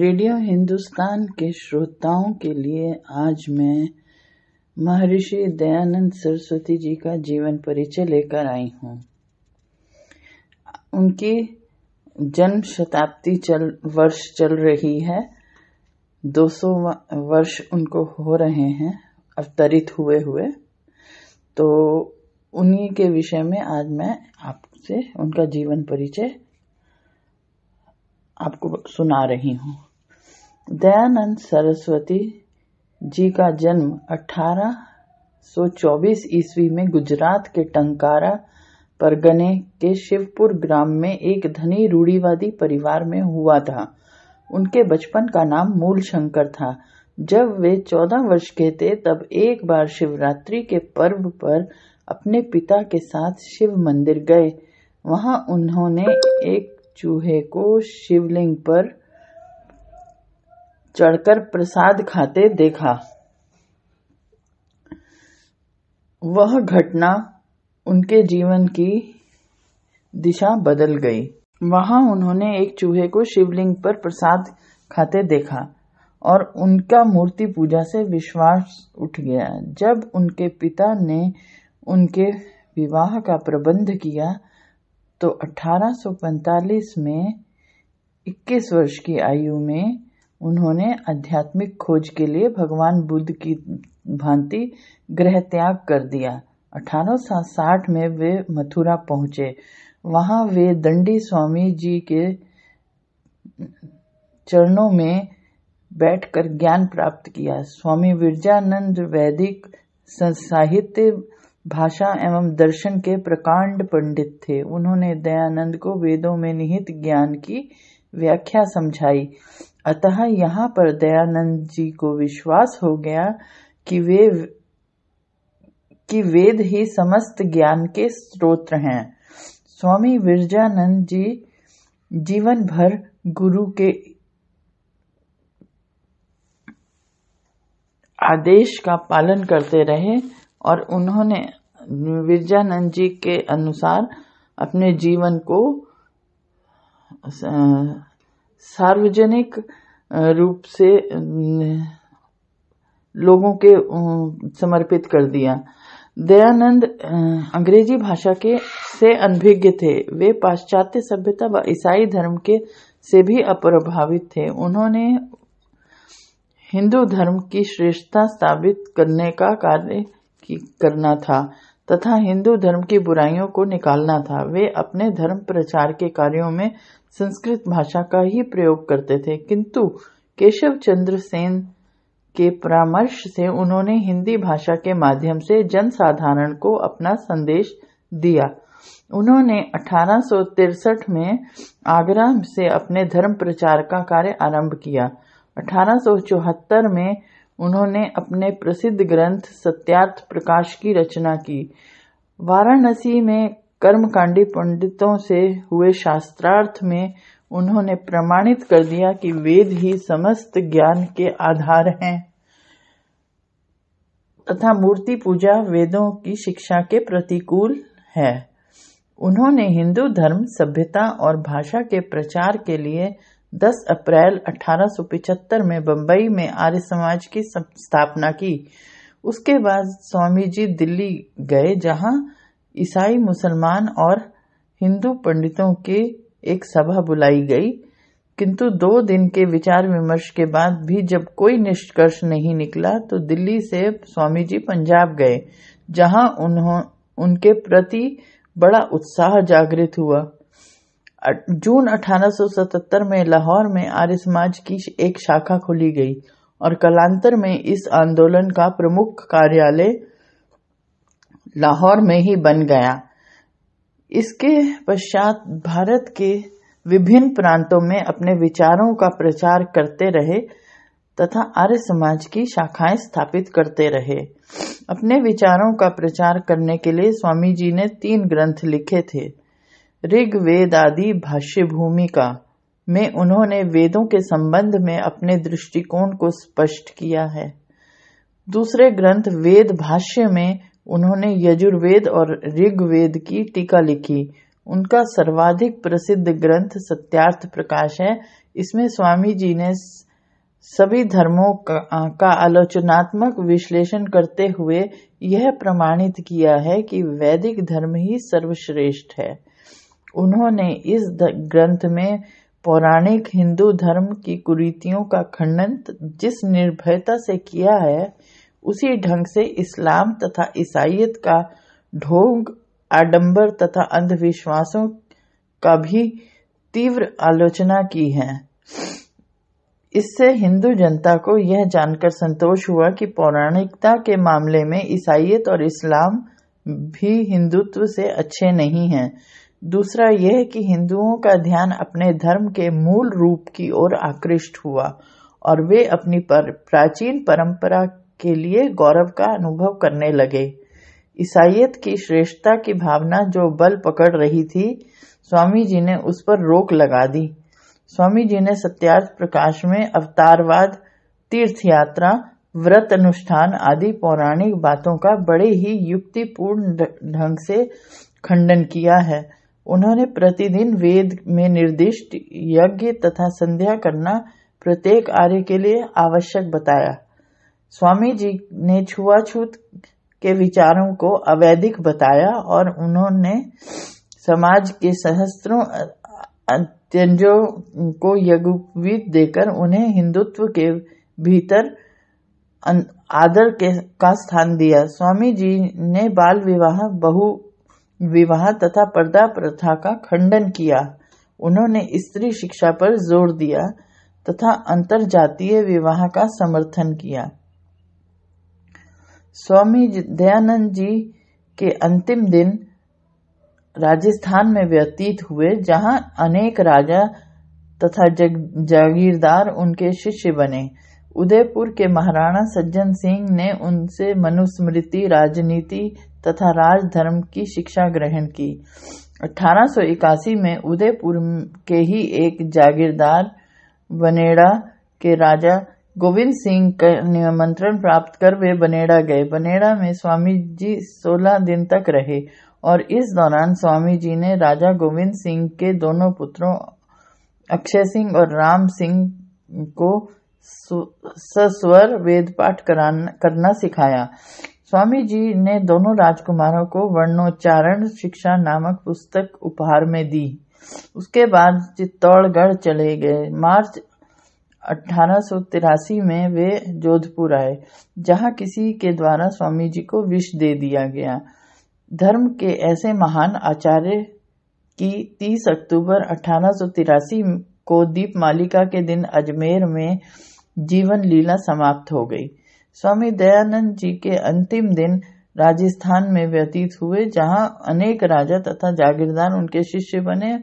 radio Hindustan के श्रोताओं के लिए आज मैं महर्षि दयानंद सरस्वती जी का जीवन परिचय लेकर आई हूँ उनकी जन्म शताब्दी चल वर्ष चल रही है 200 वर्ष उनको हो रहे हैं अवतरित हुए हुए तो उन्हीं के विषय में आज मैं आपसे उनका जीवन परिचय आपको सुना रही हूँ दयानंद सरस्वती जी का जन्म 1824 ईस्वी में गुजरात के टंकारा परगने के शिवपुर ग्राम में एक धनी रूढ़ीवादी परिवार में हुआ था उनके बचपन का नाम मूल शंकर था जब वे चौदह वर्ष के थे तब एक बार शिवरात्रि के पर्व पर अपने पिता के साथ शिव मंदिर गए वहां उन्होंने एक चूहे को शिवलिंग पर चढ़कर प्रसाद खाते देखा वह घटना उनके जीवन की दिशा बदल गई वहां उन्होंने एक चूहे को शिवलिंग पर प्रसाद खाते देखा और उनका मूर्ति पूजा से विश्वास उठ गया जब उनके पिता ने उनके विवाह का प्रबंध किया तो 1845 में 21 वर्ष की आयु में उन्होंने आध्यात्मिक खोज के लिए भगवान बुद्ध की भांति ग्रह त्याग कर दिया 1860 में वे मथुरा पहुंचे वहां वे दंडी स्वामी जी के चरणों में बैठकर ज्ञान प्राप्त किया स्वामी विरजानंद वैदिक साहित्य भाषा एवं दर्शन के प्रकांड पंडित थे उन्होंने दयानंद को वेदों में निहित ज्ञान की व्याख्या समझाई अतः यहाँ पर दयानंद जी को विश्वास हो गया कि वे कि वेद ही समस्त ज्ञान के स्रोत हैं स्वामी विरजानंद जी जीवन भर गुरु के आदेश का पालन करते रहे और उन्होंने विरजानंद जी के अनुसार अपने जीवन को सार्वजनिक रूप से लोगों के समर्पित कर दिया दयानंद अंग्रेजी भाषा के से अनभिज्ञ थे वे पाश्चात्य सभ्यता व ईसाई धर्म के से भी अप्रभावित थे उन्होंने हिंदू धर्म की श्रेष्ठता स्थापित करने का कार्य करना था तथा हिंदू धर्म की बुराइयों को निकालना था वे अपने धर्म प्रचार के कार्यों में संस्कृत भाषा का ही प्रयोग करते थे किंतु केशव चंद्र सेन के परामर्श से उन्होंने हिंदी भाषा के माध्यम से जन साधारण को अपना संदेश दिया उन्होंने अठारह में आगरा से अपने धर्म प्रचार का कार्य आरंभ किया अठारह में उन्होंने अपने प्रसिद्ध ग्रंथ सत्यार्थ प्रकाश की रचना की वाराणसी में कर्मकांडी पंडितों से हुए शास्त्रार्थ में उन्होंने प्रमाणित कर दिया कि वेद ही समस्त ज्ञान के आधार हैं तथा मूर्ति पूजा वेदों की शिक्षा के प्रतिकूल है उन्होंने हिंदू धर्म सभ्यता और भाषा के प्रचार के लिए 10 अप्रैल 1875 में बंबई में आर्य समाज की स्थापना की उसके बाद स्वामी जी दिल्ली गए जहां ईसाई मुसलमान और हिंदू पंडितों के एक सभा बुलाई गई किंतु दो दिन के विचार विमर्श के बाद भी जब कोई निष्कर्ष नहीं निकला तो दिल्ली से स्वामी जी पंजाब गए जहां उन्हों उनके प्रति बड़ा उत्साह जागृत हुआ जून 1877 में लाहौर में आर्य समाज की एक शाखा खोली गई और कालांतर में इस आंदोलन का प्रमुख कार्यालय लाहौर में ही बन गया इसके पश्चात भारत के विभिन्न प्रांतों में अपने विचारों का प्रचार करते रहे तथा आर्य समाज की शाखाएं स्थापित करते रहे अपने विचारों का प्रचार करने के लिए स्वामी जी ने तीन ग्रंथ लिखे थे ऋग वेद आदि भाष्य भूमिका में उन्होंने वेदों के संबंध में अपने दृष्टिकोण को स्पष्ट किया है दूसरे ग्रंथ वेद भाष्य में उन्होंने यजुर्वेद और ऋग्वेद की टीका लिखी उनका सर्वाधिक प्रसिद्ध ग्रंथ सत्यार्थ प्रकाश है इसमें स्वामी जी ने सभी धर्मों का, का आलोचनात्मक विश्लेषण करते हुए यह प्रमाणित किया है कि वैदिक धर्म ही सर्वश्रेष्ठ है उन्होंने इस ग्रंथ में पौराणिक हिंदू धर्म की कुरीतियों का खंडन जिस निर्भयता से किया है उसी ढंग से इस्लाम तथा ईसाइत का ढोंग आडंबर तथा अंधविश्वासों का भी तीव्र आलोचना की है इससे हिंदू जनता को यह जानकर संतोष हुआ कि पौराणिकता के मामले में ईसाइत और इस्लाम भी हिंदुत्व से अच्छे नहीं हैं दूसरा यह कि हिंदुओं का ध्यान अपने धर्म के मूल रूप की ओर आकृष्ट हुआ और वे अपनी पर, प्राचीन परंपरा के लिए गौरव का अनुभव करने लगे ईसाइत की श्रेष्ठता की भावना जो बल पकड़ रही थी स्वामी जी ने उस पर रोक लगा दी स्वामी जी ने सत्यार्थ प्रकाश में अवतारवाद तीर्थ यात्रा व्रत अनुष्ठान आदि पौराणिक बातों का बड़े ही युक्तिपूर्ण ढंग से खंडन किया है उन्होंने प्रतिदिन वेद में निर्दिष्ट यज्ञ तथा संध्या करना प्रत्येक आर्य के लिए आवश्यक बताया स्वामी जी ने छुआछूत के विचारों को अवैधिक बताया और उन्होंने समाज के सहस्त्रों अत्यंजों को यज्ञवीत देकर उन्हें हिंदुत्व के भीतर आदर के का स्थान दिया स्वामी जी ने बाल विवाह बहु विवाह तथा पर्दा प्रथा का खंडन किया उन्होंने स्त्री शिक्षा पर जोर दिया तथा अंतर जातीय विवाह का समर्थन किया स्वामी दयानंद जी के अंतिम दिन राजस्थान में व्यतीत हुए जहां अनेक राजा तथा जागीरदार उनके शिष्य बने उदयपुर के महाराणा सज्जन सिंह ने उनसे मनुस्मृति राजनीति तथा राजधर्म की शिक्षा ग्रहण की 1881 में उदयपुर के ही एक जागीरदार बनेड़ा के राजा गोविंद सिंह निमंत्रण प्राप्त कर वे बनेड़ा गए बनेड़ा में स्वामी जी सोलह दिन तक रहे और इस दौरान स्वामी जी ने राजा गोविंद सिंह के दोनों पुत्रों अक्षय सिंह और राम सिंह को सस्वर वेद पाठ करना सिखाया स्वामी जी ने दोनों राजकुमारों को वर्णोच्चारण शिक्षा नामक पुस्तक उपहार में दी उसके बाद चित्तौड़गढ़ चले गए मार्च अठारह में वे जोधपुर आए जहां किसी के द्वारा स्वामी जी को विष दे दिया गया धर्म के ऐसे महान आचार्य की 30 अक्टूबर अठारह को दीप मालिका के दिन अजमेर में जीवन लीला समाप्त हो गई स्वामी दयानंद जी के अंतिम दिन राजस्थान में व्यतीत हुए जहां अनेक राजा तथा जागीरदार उनके शिष्य बने